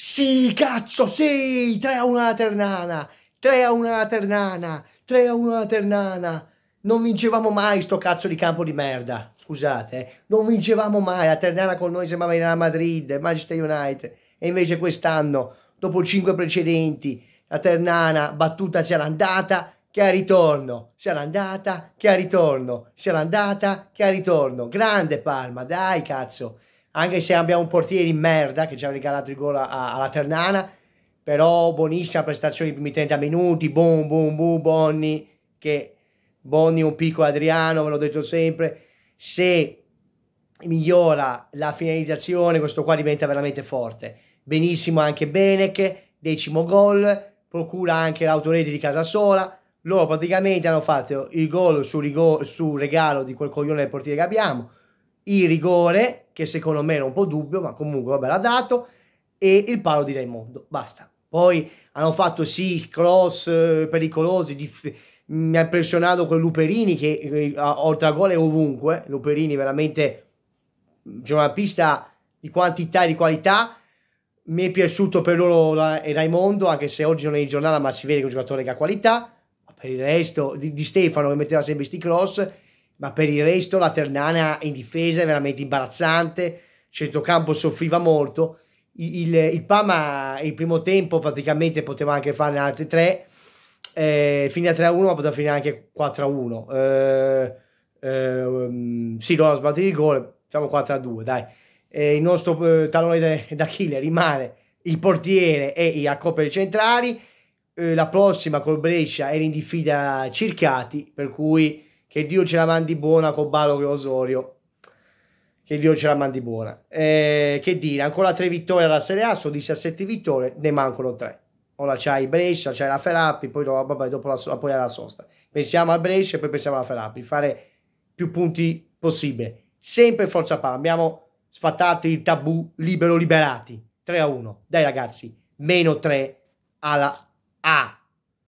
Sì, cazzo, sì! 3 a 1 la Ternana! 3 a 1 la Ternana! 3 a 1 la Ternana! Non vincevamo mai sto cazzo di campo di merda. Scusate, eh. non vincevamo mai. La Ternana con noi sembrava in Madrid, Manchester United. E invece quest'anno, dopo 5 precedenti, la Ternana battuta sia l'andata che al ritorno, sia l'andata che al ritorno, sia l'andata che al ritorno. Grande Palma, dai cazzo anche se abbiamo un portiere di merda che ci ha regalato il gol alla Ternana, però buonissima prestazione nei primi 30 minuti, boom, boom, boom, Bonni, che Bonni è un piccolo Adriano, ve l'ho detto sempre, se migliora la finalizzazione questo qua diventa veramente forte. Benissimo anche Benek, decimo gol, procura anche l'autorete di casa sola, loro praticamente hanno fatto il gol sul, rigore, sul regalo di quel coglione del portiere che abbiamo, il rigore che secondo me era un po' dubbio, ma comunque vabbè l'ha dato, e il palo di Raimondo, basta. Poi hanno fatto sì cross eh, pericolosi, dif- mi ha impressionato quel Luperini che eh, oltre a gol è ovunque, eh, Luperini veramente mm, c'è una pista di quantità e di qualità, mi è piaciuto per loro la, Raimondo, anche se oggi non è in giornata, ma si vede che è un giocatore che ha qualità. per il resto di, di Stefano che metteva sempre questi cross ma per il resto la Ternana in difesa è veramente imbarazzante, centrocampo soffriva molto, il, il Pama il primo tempo praticamente poteva anche farne altri tre, eh, finì a 3-1 ma poteva finire anche 4-1, eh, eh, um, sì loro hanno sbattuto il gol, siamo 4-2 dai, eh, il nostro eh, tallone d'Achille rimane il portiere e i accopperi centrali, eh, la prossima col Brescia era in diffida Circati, per cui che Dio ce la mandi buona con Balo che Osorio. Che Dio ce la mandi buona. Eh, che dire, ancora tre vittorie alla Serie A, sono 17 vittorie, ne mancano tre. Ora c'hai Brescia, c'hai la Ferrappi, poi, vabbè, dopo la, poi alla sosta. Pensiamo al Brescia e poi pensiamo alla Ferrappi. Fare più punti possibile. Sempre Forza Palma. Abbiamo sfattato il tabù libero liberati. 3 a 1. Dai ragazzi, meno 3 alla A.